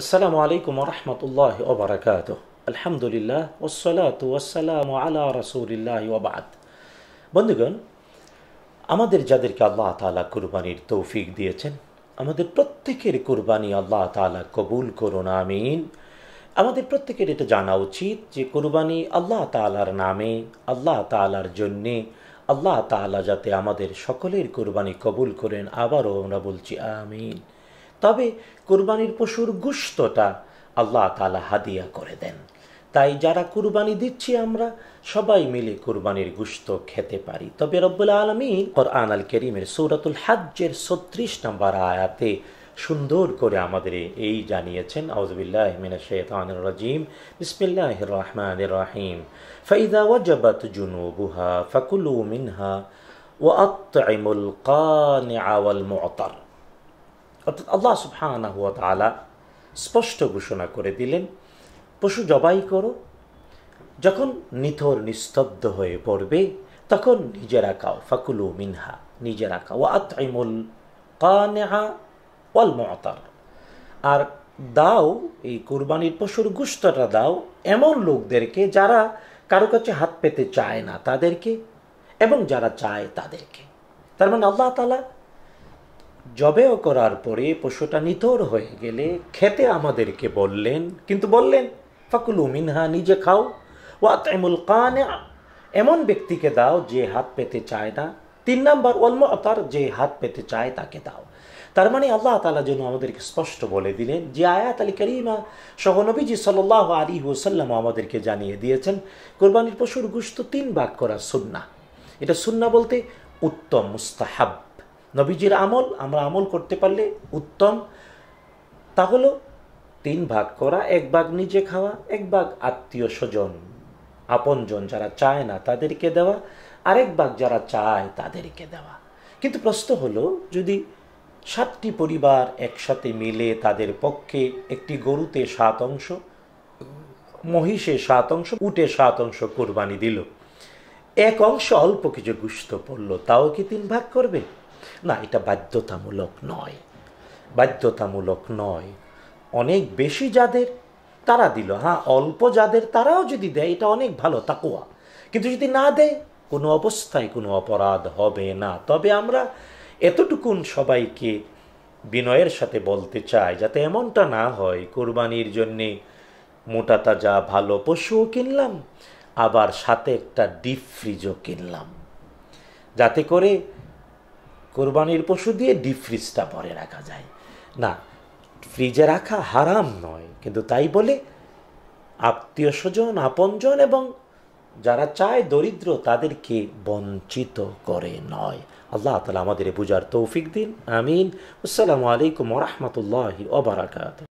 আসসালামু আলাইকুম রহমতুল্লাহ ওবরাকাত আলহামদুলিল্লাহ ওসলাত ওসালাম আলা রসুলিল্লাহ ওবাদ বন্ধুগণ আমাদের যাদেরকে আল্লাহ তালা কুরবানির তৌফিক দিয়েছেন আমাদের প্রত্যেকের কুরবানি আল্লাহ তালা কবুল করুন আমিন আমাদের প্রত্যেকের এটা জানা উচিত যে কুরবানি আল্লাহ তালার নামে আল্লাহ তালার জন্যে আল্লাহ তালা যাতে আমাদের সকলের কুরবানি কবুল করেন আবারও আমরা বলছি আমিন তবে কোরবানির পশুর গুস্তটা আল্লাহ তালা হাদিয়া করে দেন তাই যারা কুরবানি দিচ্ছি আমরা সবাই মিলে কুরবানির গুস্ত খেতে পারি তবে রব্বুল আলমী কোরআন আল করিমের সৌরাতুল হাজ্জের ছত্রিশ নম্বর আয়াতে সুন্দর করে আমাদের এই জানিয়েছেন আউজবিল্লাহ মিনা শেতানুর রাজিম বিসমিল্লাহ রহমান রাহিম ফাইদা ওয়াজাবাত জুনুবুহা ফাকুলু মিনহা ওয়াত আত্তাইমুল কানিআ ওয়াল অর্থাৎ আল্লাহ সুবহানা হুয়া তালা স্পষ্ট ঘোষণা করে দিলেন পশু জবাই করো যখন নিথর নিস্তব্ধ হয়ে পড়বে তখন নিজেরা খাও ফাকুলু মিনহা নিজেরা খাও আতমুল কানেহা ওয়াল মতার আর দাও এই কুরবানির পশুর গুস্তটা দাও এমন লোকদেরকে যারা কারো কাছে হাত পেতে চায় না তাদেরকে এবং যারা চায় তাদেরকে তার মানে আল্লাহ তালা জবেও করার পরে পশুটা নিতর হয়ে গেলে খেতে আমাদেরকে বললেন কিন্তু বললেন ফাকুলু মিনহা নিজে খাও ওয়াত এমুল কানে এমন ব্যক্তিকে দাও যে হাত পেতে চায় না তিন নাম্বার অলম অতার যে হাত পেতে চায় তাকে দাও তার মানে আল্লাহ তালা যেন আমাদেরকে স্পষ্ট বলে দিলেন যে আয়াত আলী করিমা সহনবীজি সাল্লাহ আলী হুসাল্লাম আমাদেরকে জানিয়ে দিয়েছেন কোরবানির পশুর গুস্ত তিন ভাগ করা সুন্না এটা সুন্না বলতে উত্তম মুস্তাহাব নবীজির আমল আমরা আমল করতে পারলে উত্তম তা হলো তিন ভাগ করা এক ভাগ নিজে খাওয়া এক ভাগ আত্মীয় স্বজন আপনজন যারা চায় না তাদেরকে দেওয়া আরেক ভাগ যারা চায় তাদেরকে দেওয়া কিন্তু প্রশ্ন হলো যদি সাতটি পরিবার একসাথে মিলে তাদের পক্ষে একটি গরুতে সাত অংশ মহিষে সাত অংশ উটে সাত অংশ কোরবানি দিল এক অংশ অল্প কিছু গুস্ত পড়ল তাও কি তিন ভাগ করবে না এটা বাধ্যতামূলক নয় বাধ্যতামূলক নয় অনেক বেশি যাদের তারা দিল হ্যাঁ অল্প যাদের তারাও যদি দেয় এটা অনেক ভালো তাকুয়া কিন্তু যদি না দেয় কোনো অবস্থায় কোনো অপরাধ হবে না তবে আমরা এতটুকুন সবাইকে বিনয়ের সাথে বলতে চাই যাতে এমনটা না হয় কোরবানির জন্যে মোটা তাজা ভালো পশুও কিনলাম আবার সাথে একটা ডিপ ফ্রিজও কিনলাম যাতে করে কোরবানির পশু দিয়ে ডিপ ফ্রিজটা ভরে রাখা যায় না ফ্রিজে রাখা হারাম নয় কিন্তু তাই বলে আত্মীয় স্বজন আপনজন এবং যারা চায় দরিদ্র তাদেরকে বঞ্চিত করে নয় আল্লাহ তালা আমাদের বুঝার তৌফিক দিন আমিন আসসালামু আলাইকুম রহমতুল্লাহ ওবরাকাত